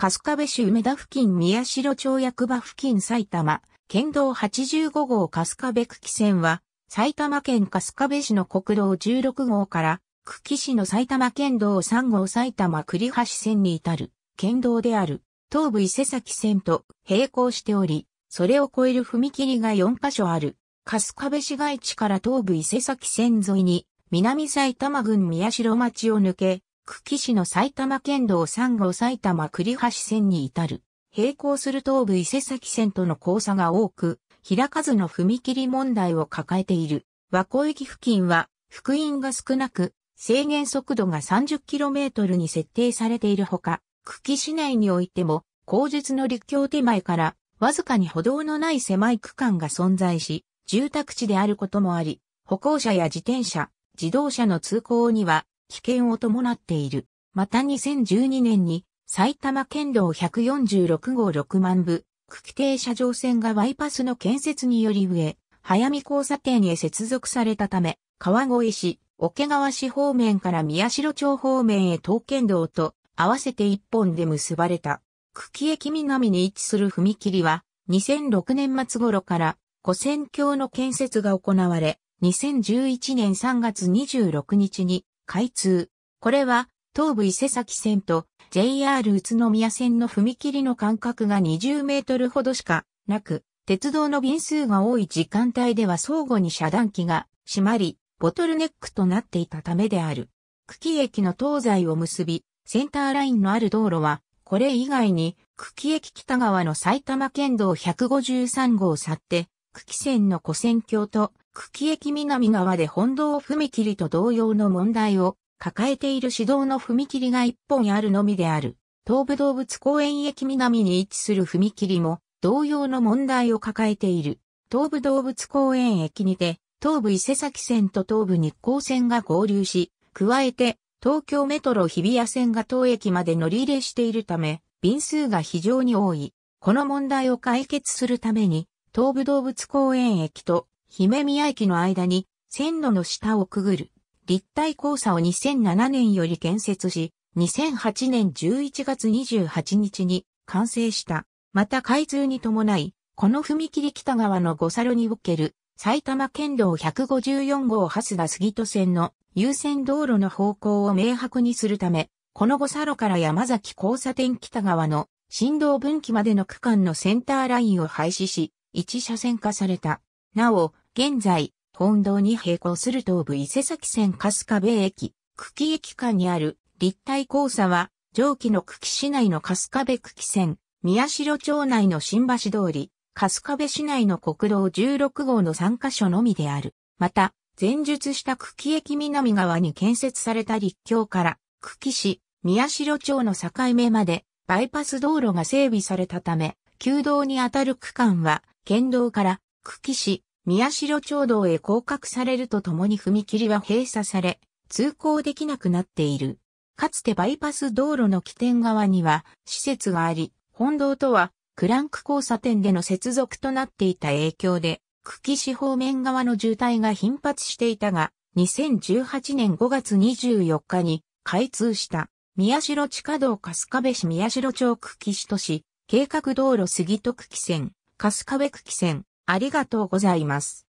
春日部市梅田付近宮代町役場付近埼玉、県道85号春日部区基線は、埼玉県春日部市の国道16号から、久喜市の埼玉県道3号埼玉栗橋線に至る、県道である、東武伊勢崎線と並行しており、それを超える踏切が4カ所ある、春日部市街地から東武伊勢崎線沿いに、南埼玉郡宮代町を抜け、久喜市の埼玉県道3号埼玉栗橋線に至る。並行する東部伊勢崎線との交差が多く、開かずの踏切問題を抱えている。和光駅付近は、福音が少なく、制限速度が 30km に設定されているほか、久喜市内においても、口述の陸橋手前から、わずかに歩道のない狭い区間が存在し、住宅地であることもあり、歩行者や自転車、自動車の通行には危険を伴っている。また2012年に埼玉県道146号6万部、区規定車上線がバイパスの建設により上、早見交差点へ接続されたため、川越市、桶川市方面から宮代町方面へ東県道と合わせて一本で結ばれた。久喜駅南に位置する踏切は、2006年末頃から古線橋の建設が行われ、2011年3月26日に開通。これは、東武伊勢崎線と JR 宇都宮線の踏切の間隔が20メートルほどしかなく、鉄道の便数が多い時間帯では相互に遮断機が閉まり、ボトルネックとなっていたためである。久喜駅の東西を結び、センターラインのある道路は、これ以外に、久喜駅北側の埼玉県道153号を去って、久喜線の古線橋と久喜駅南側で本堂踏切と同様の問題を抱えている指導の踏切が一本あるのみである。東武動物公園駅南に位置する踏切も同様の問題を抱えている。東武動物公園駅にて東武伊勢崎線と東武日光線が合流し、加えて東京メトロ日比谷線が当駅まで乗り入れしているため、便数が非常に多い。この問題を解決するために、東武動物公園駅と姫宮駅の間に線路の下をくぐる立体交差を2007年より建設し、2008年11月28日に完成した。また開通に伴い、この踏切北側の五猿における埼玉県道154号蓮田杉戸線の優先道路の方向を明白にするため、この五猿から山崎交差点北側の振動分岐までの区間のセンターラインを廃止し、一車線化された。なお、現在、本堂に並行する東武伊勢崎線春日部駅、久喜駅間にある立体交差は、上記の久喜市内の春日部久喜線、宮代町内の新橋通り、春日部市内の国道16号の3カ所のみである。また、前述した久喜駅南側に建設された立橋から、久喜市、宮代町の境目まで、バイパス道路が整備されたため、旧道にあたる区間は、県道から久喜市、宮代町道へ降格されるとともに踏切は閉鎖され、通行できなくなっている。かつてバイパス道路の起点側には施設があり、本道とはクランク交差点での接続となっていた影響で、久喜市方面側の渋滞が頻発していたが、2018年5月24日に開通した。宮代地下道春日部市宮代町久喜市都市、計画道路杉戸区喜線、春日部区汽線、ありがとうございます。